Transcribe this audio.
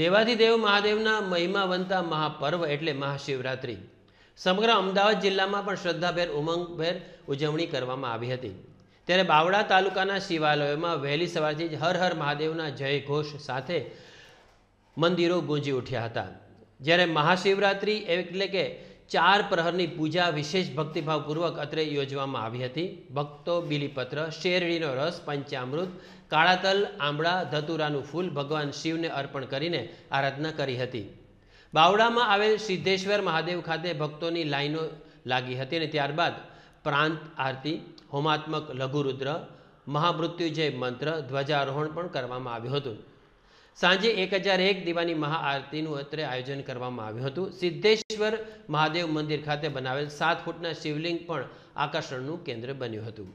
દેવાધિદેવ મહાદેવના મહિમા બનતા મહાપર્વ એટલે મહાશિવરાત્રિ સમગ્ર અમદાવાદ જિલ્લામાં પણ શ્રદ્ધાભેર ઉમંગભેર ઉજવણી કરવામાં આવી હતી ત્યારે બાવડા તાલુકાના શિવાલયોમાં વહેલી સવારથી જ હર હર મહાદેવના ઘોષ સાથે મંદિરો ગુંજી ઉઠ્યા હતા જ્યારે મહાશિવરાત્રિ એટલે કે ચાર પ્રહરની પૂજા વિશેષ ભક્તિભાવપૂર્વક અત્રે યોજવામાં આવી હતી ભક્તો બિલીપત્ર શેરડીનો રસ પંચામૃત કાળાતલ આંબળા ધતુરાનું ફૂલ ભગવાન શિવને અર્પણ કરીને આરાધના કરી હતી બાવળામાં આવેલ સિદ્ધેશ્વર મહાદેવ ખાતે ભક્તોની લાઈનો લાગી હતી અને ત્યારબાદ પ્રાંત આરતી હોમાત્મક લઘુરુદ્ર મહામૃત્યુજય મંત્ર ધ્વજારોહણ પણ કરવામાં આવ્યું હતું સાંજે એક હજાર એક દીવાની મહાઆરતીનું અત્રે આયોજન કરવામાં આવ્યું હતું સિદ્ધેશ્વર મહાદેવ મંદિર ખાતે બનાવેલ સાત ફૂટના શિવલિંગ પણ આકર્ષણનું કેન્દ્ર બન્યું હતું